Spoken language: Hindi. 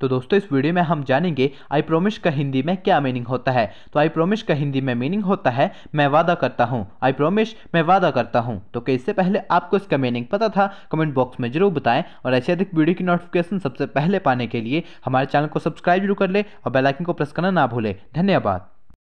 तो दोस्तों इस वीडियो में हम जानेंगे आई प्रोमिस का हिंदी में क्या मीनिंग होता है तो आई प्रोमिस का हिंदी में मीनिंग होता है मैं वादा करता हूँ आई प्रोमिस मैं वादा करता हूँ तो क्या इससे पहले आपको इसका मीनिंग पता था कमेंट बॉक्स में जरूर बताएं और ऐसे अधिक वीडियो की नोटिफिकेशन सबसे पहले पाने के लिए हमारे चैनल को सब्सक्राइब जरूर कर ले और बेलाइकिन को प्रेस करना ना भूलें धन्यवाद